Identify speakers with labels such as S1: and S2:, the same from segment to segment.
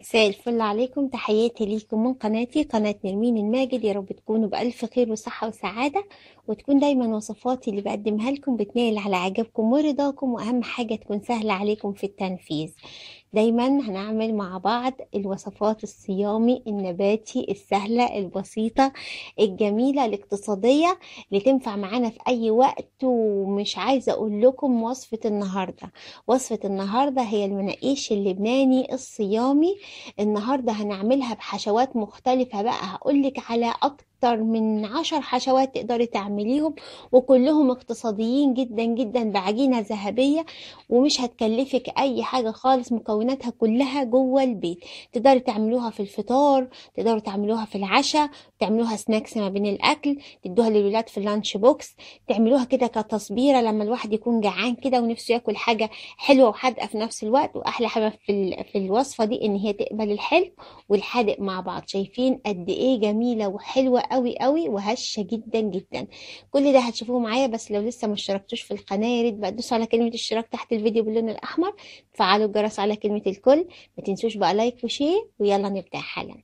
S1: مساء الفل عليكم تحياتي ليكم من قناتي قناة نرمين الماجد يا رب تكونوا بألف خير وصحة وسعادة وتكون دايما وصفاتي اللي بقدمها لكم بتنال على إعجابكم ورضاكم وأهم حاجة تكون سهلة عليكم في التنفيذ دايما هنعمل مع بعض الوصفات الصيامي النباتي السهلة البسيطة الجميلة الاقتصادية اللي تنفع معانا في أي وقت ومش عايزة أقول لكم وصفة النهاردة وصفة النهاردة هي المناقيش اللبناني الصيامي النهاردة هنعملها بحشوات مختلفة بقى هقولك على أكتر أكتر من عشر حشوات تقدري تعمليهم وكلهم اقتصاديين جدا جدا بعجينة ذهبية ومش هتكلفك أي حاجة خالص مكوناتها كلها جوه البيت تقدري تعملوها في الفطار تقدروا تعملوها في العشاء تعملوها سناكس ما بين الأكل تدوها للولاد في اللانش بوكس تعملوها كده كتصبيرة لما الواحد يكون جعان كده ونفسه ياكل حاجة حلوة وحادقة في نفس الوقت وأحلى حاجة في, في الوصفة دي إن هي تقبل الحلو والحادق مع بعض شايفين قد إيه جميلة وحلوة قوي قوي وهشه جدا جدا كل ده هتشوفوه معايا بس لو لسه ما اشتركتوش في القناه يا ريت بقى تدوسوا على كلمه اشتراك تحت الفيديو باللون الاحمر تفعلوا الجرس على كلمه الكل ما تنسوش بقى لايك وشير ويلا نبدا حالا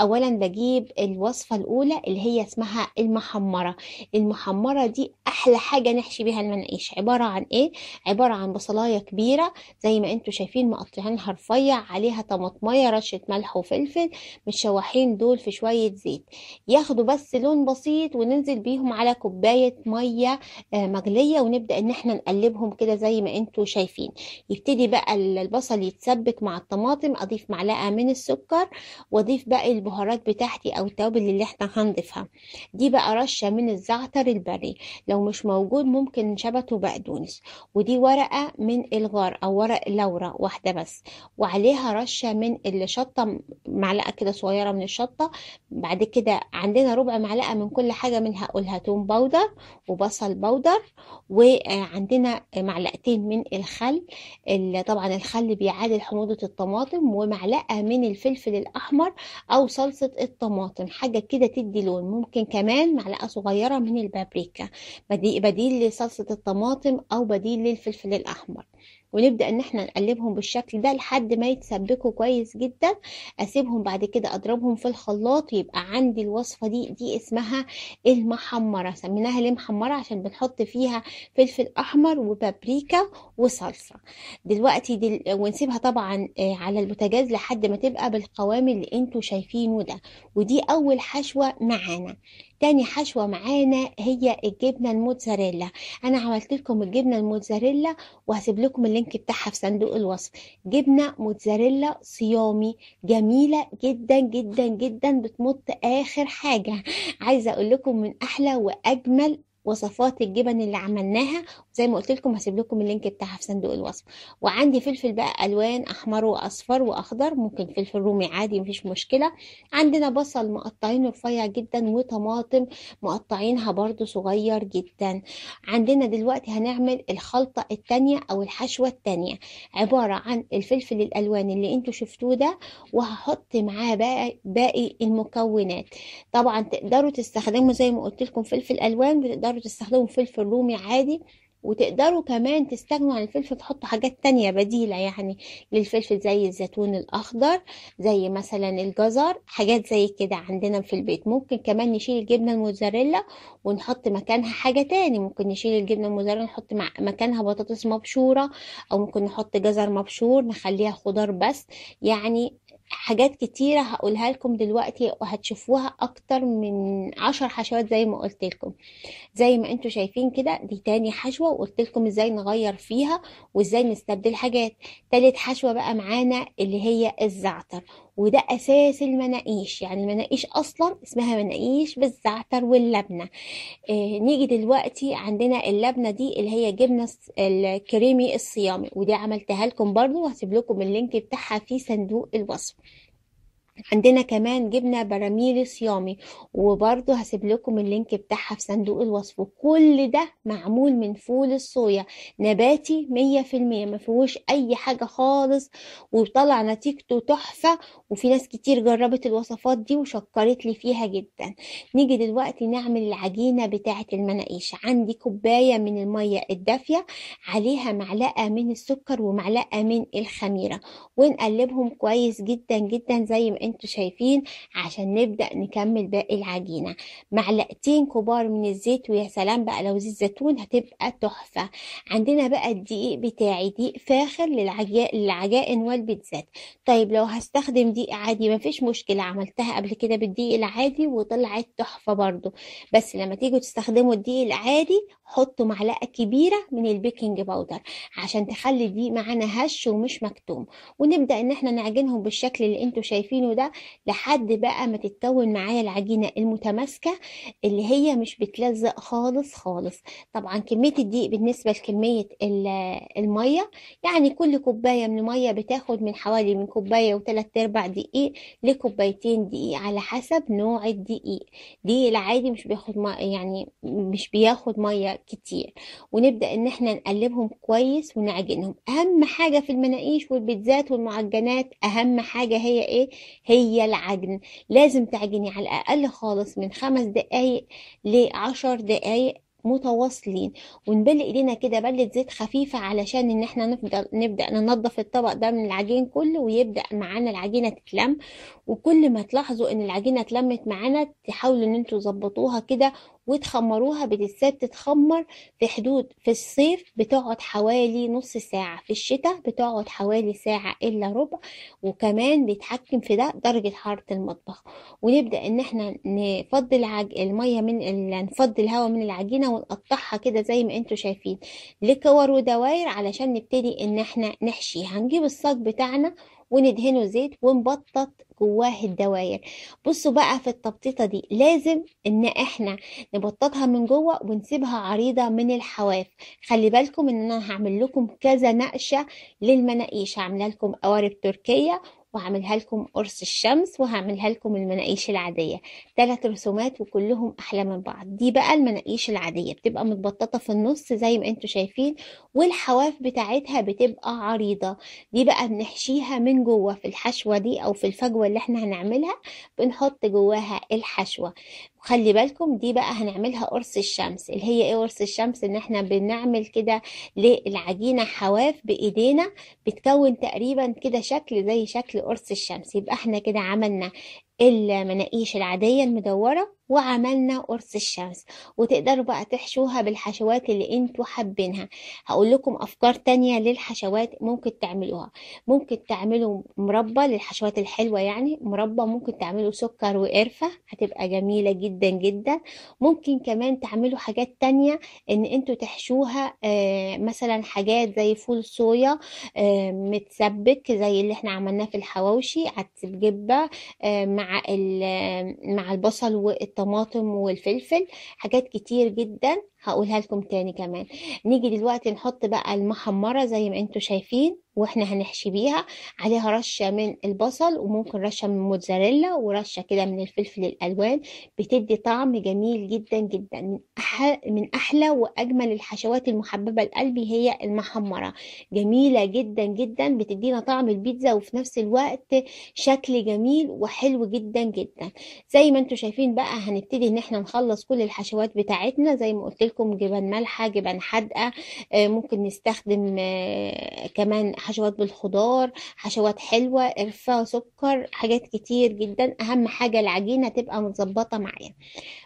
S1: اولا بجيب الوصفه الاولى اللي هي اسمها المحمره المحمره دي احلى حاجه نحشي بيها المناقيش عباره عن ايه عباره عن بصلايه كبيره زي ما انتم شايفين مقطعينها رفيع عليها طماطميه رشه ملح وفلفل متشوحين دول في شويه زيت ياخدوا بس لون بسيط وننزل بيهم على كوباية مية آه، مغلية ونبدأ ان احنا نقلبهم كده زي ما انتوا شايفين يبتدي بقى البصل يتسبك مع الطماطم اضيف معلقة من السكر واضيف باقي البهارات بتاعتي او التوابل اللي احنا هنضيفها دي بقى رشة من الزعتر البري لو مش موجود ممكن شبت وبقدونس ودي ورقة من الغار او ورق لورا واحدة بس وعليها رشة من الشطة معلقة كده صغيرة من الشطة بعد كده عندنا ربع معلقة من كل حاجة منها قولها توم باودر وبصل باودر وعندنا معلقتين من الخل طبعا الخل بيعادل حموضة الطماطم ومعلقة من الفلفل الأحمر أو صلصة الطماطم حاجة كده تدي لون ممكن كمان معلقة صغيرة من البابريكا بديل لصلصة الطماطم أو بديل للفلفل الأحمر ونبدأ إن احنا نقلبهم بالشكل ده لحد ما يتسبكوا كويس جدا أسيبهم بعد كده أضربهم في الخلاط يبقى عندي الوصفة دي دي اسمها المحمرة سميناها ليه محمرة عشان بنحط فيها فلفل أحمر وبابريكا وصلصة دلوقتي دل... ونسيبها طبعا آه، على البوتاجاز لحد ما تبقى بالقوام اللي انتوا شايفينه ده ودي أول حشوة معانا تاني حشوة معانا هي الجبنة الموتزاريلا أنا عملت لكم الجبنة الموتزاريلا وهسيب لكم اللينك بتاعها في صندوق الوصف جبنة موتزاريلا صيامي جميلة جدا جدا جدا بتمط آخر حاجة عايزة أقول لكم من أحلى وأجمل وصفات الجبن اللي عملناها زي ما قلت لكم هسيب لكم اللينك بتاعها في صندوق الوصف وعندي فلفل بقى الوان احمر واصفر واخضر ممكن فلفل رومي عادي مفيش مشكله عندنا بصل مقطعينه رفيع جدا وطماطم مقطعينها برده صغير جدا عندنا دلوقتي هنعمل الخلطه الثانيه او الحشوه الثانيه عباره عن الفلفل الالوان اللي انتوا شفتوه ده وهحط معاه باقي باقي المكونات طبعا تقدروا تستخدموا زي ما قلت لكم فلفل الوان بتقدروا تقدروا تستخدموا فلفل رومي عادي وتقدروا كمان تستغنوا عن الفلفل تحطوا حاجات تانية بديلة يعني للفلفل زي الزيتون الأخضر زي مثلا الجزر حاجات زي كده عندنا في البيت ممكن كمان نشيل الجبنة الموزاريلا ونحط مكانها حاجة تاني ممكن نشيل الجبنة الموزاريلا نحط مكانها بطاطس مبشورة أو ممكن نحط جزر مبشور نخليها خضار بس يعني حاجات كتيرة هقولها لكم دلوقتي وهتشوفوها أكتر من عشر حشوات زي ما قلت لكم زي ما انتم شايفين كده دي تاني حشوة وقلت لكم ازاي نغير فيها وازاي نستبدل حاجات تالت حشوة بقى معانا اللي هي الزعتر وده أساس المناقيش يعني المناقيش أصلا اسمها مناقيش بالزعتر واللبنة آه نيجي دلوقتي عندنا اللبنة دي اللي هي جبنة الكريمي الصيامي ودي عملتها لكم برضو وهسيب لكم اللينك بتاعها في صندوق الوصف عندنا كمان جبنا براميل صيامي وبرضو هسيب لكم اللينك بتاعها في صندوق الوصف وكل ده معمول من فول الصويا نباتي مية في المية مفيهوش أي حاجة خالص وطلع نتيجته تحفة وفي ناس كتير جربت الوصفات دي وشكرت لي فيها جدا نيجي دلوقتي نعمل العجينة بتاعة المناقيش عندي كوباية من المية الدافية عليها معلقة من السكر ومعلقة من الخميرة ونقلبهم كويس جدا جدا زي ما انتوا شايفين عشان نبدأ نكمل باقي العجينة معلقتين كبار من الزيت ويا سلام بقى لو زيت زيتون هتبقى تحفة عندنا بقى الدقيق بتاعي دقيق فاخر للعجائن والبيتزات طيب لو هستخدم دقيق عادي مفيش مشكلة عملتها قبل كده بالدقيق العادي وطلعت تحفة برضو بس لما تيجوا تستخدموا الدقيق العادي حطوا معلقة كبيرة من البيكنج باودر عشان تخلي الدقيق معانا هش ومش مكتوم ونبدأ ان احنا نعجنهم بالشكل اللي انتوا شايفينه ده لحد بقى ما تتكون معايا العجينة المتماسكة اللي هي مش بتلزق خالص خالص طبعا كمية الدقيق بالنسبة لكمية المية يعني كل كوباية من المية بتاخد من حوالي من كوباية وتلات ارباع دقيق لكوبايتين دقيق على حسب نوع الدقيق دي العادي مش بياخد يعني مش بياخد مية كتير ونبدأ ان احنا نقلبهم كويس ونعجنهم اهم حاجة في المناقيش والبيتزات والمعجنات اهم حاجة هي ايه هي العجن لازم تعجني على الأقل خالص من خمس دقايق لعشر دقايق متواصلين ونبل ايدينا كده بلة زيت خفيفة علشان ان احنا نفضل نبدأ ننظف الطبق ده من العجين كله ويبدأ معانا العجينة تتلم وكل ما تلاحظوا ان العجينة اتلمت معانا تحاولوا ان انتوا تظبطوها كده وتخمروها بتتساب تتخمر في حدود في الصيف بتقعد حوالي نص ساعة في الشتاء بتقعد حوالي ساعة إلا ربع وكمان بيتحكم في ده درجة حرارة المطبخ ونبدأ إن احنا نفضي العج... المية من ال... نفضي الهواء من العجينة ونقطعها كده زي ما انتوا شايفين لكور ودواير علشان نبتدي إن احنا نحشيها هنجيب الصاج بتاعنا وندهنه زيت ونبطط جواه الدواير بصوا بقى في التبطيطه دي لازم ان احنا نبططها من جوه ونسيبها عريضه من الحواف خلي بالكم ان انا هعمل لكم كذا نقشه للمناقيش هعمل لكم قوارب تركيه وهعملها لكم قرص الشمس وهعملها لكم المناقيش العادية تلات رسومات وكلهم أحلى من بعض دي بقى المناقيش العادية بتبقى متبططة في النص زي ما انتوا شايفين والحواف بتاعتها بتبقى عريضة دي بقى بنحشيها من جوه في الحشوة دي أو في الفجوة اللي احنا هنعملها بنحط جواها الحشوة خلي بالكم دي بقى هنعملها قرص الشمس اللي هي ايه قرص الشمس ان احنا بنعمل كده للعجينه حواف بايدينا بتكون تقريبا كده شكل زي شكل القرص الشمسي يبقى احنا كده عملنا المناقيش العادية المدورة وعملنا قرص الشمس وتقدروا بقى تحشوها بالحشوات اللي انتوا حابينها هقول لكم افكار تانية للحشوات ممكن تعملوها ممكن تعملوا مربى للحشوات الحلوة يعني مربى ممكن تعملوا سكر وقرفة هتبقى جميلة جدا جدا ممكن كمان تعملوا حاجات تانية ان انتوا تحشوها آه، مثلا حاجات زي فول صويا آه، متسبك زي اللي احنا عملناه في الحواوشي عدس الجبة آه، مع مع البصل والطماطم الطماطم والفلفل حاجات كتير جدا هقولها لكم تاني كمان نيجي دلوقتي نحط بقى المحمرة زي ما انتوا شايفين واحنا هنحشي بيها عليها رشة من البصل وممكن رشة من الموتزاريلا ورشة كده من الفلفل الألوان بتدي طعم جميل جدا جدا من, أحلى وأجمل الحشوات المحببة لقلبي هي المحمرة جميلة جدا جدا بتدينا طعم البيتزا وفي نفس الوقت شكل جميل وحلو جدا جدا زي ما انتم شايفين بقى هنبتدي ان احنا نخلص كل الحشوات بتاعتنا زي ما قلت لكم جبن مالحة جبن حادقة آه، ممكن نستخدم آه، كمان حشوات بالخضار حشوات حلوة قرفة سكر حاجات كتير جدا أهم حاجة العجينة تبقى متظبطة معايا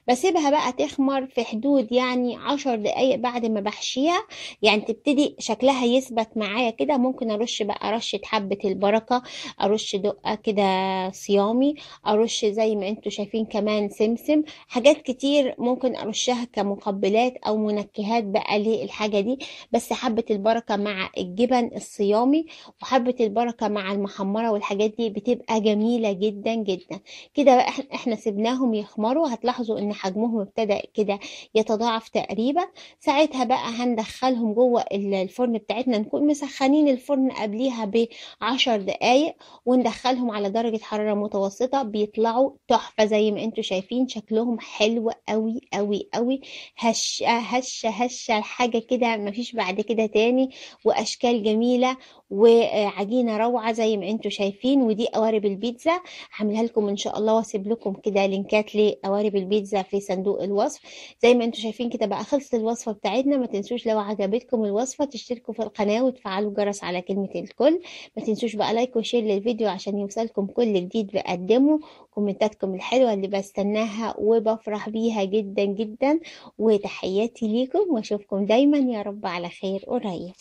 S1: بسيبها بقى تخمر في حدود يعني عشر دقايق بعد ما بحشيها يعني تبتدي شكلها يثبت معايا كده ممكن أرش بقى رشة حبة البركة أرش دقة كده صيامي أرش زي ما انتوا شايفين كمان سمسم حاجات كتير ممكن أرشها كمقبلات أو منكهات بقى للحاجة دي بس حبة البركة مع الجبن الصيامي الرومي وحبة البركة مع المحمرة والحاجات دي بتبقى جميلة جدا جدا كده بقى احنا سبناهم يخمروا هتلاحظوا ان حجمهم ابتدى كده يتضاعف تقريبا ساعتها بقى هندخلهم جوه الفرن بتاعتنا نكون مسخنين الفرن قبليها بعشر دقايق وندخلهم على درجة حرارة متوسطة بيطلعوا تحفة زي ما انتوا شايفين شكلهم حلو قوي قوي قوي هشة هشة هشة حاجة كده مفيش بعد كده تاني واشكال جميلة وعجينه روعه زي ما انتم شايفين ودي قوارب البيتزا هعملها لكم ان شاء الله واسيب لكم كده لينكات لقوارب البيتزا في صندوق الوصف زي ما انتم شايفين كده بقى خلصت الوصفه بتاعتنا ما تنسوش لو عجبتكم الوصفه تشتركوا في القناه وتفعلوا الجرس على كلمه الكل ما تنسوش بقى لايك وشير للفيديو عشان يوصلكم كل جديد بقدمه كومنتاتكم الحلوه اللي بستناها وبفرح بيها جدا جدا وتحياتي ليكم واشوفكم دايما يا رب على خير قريب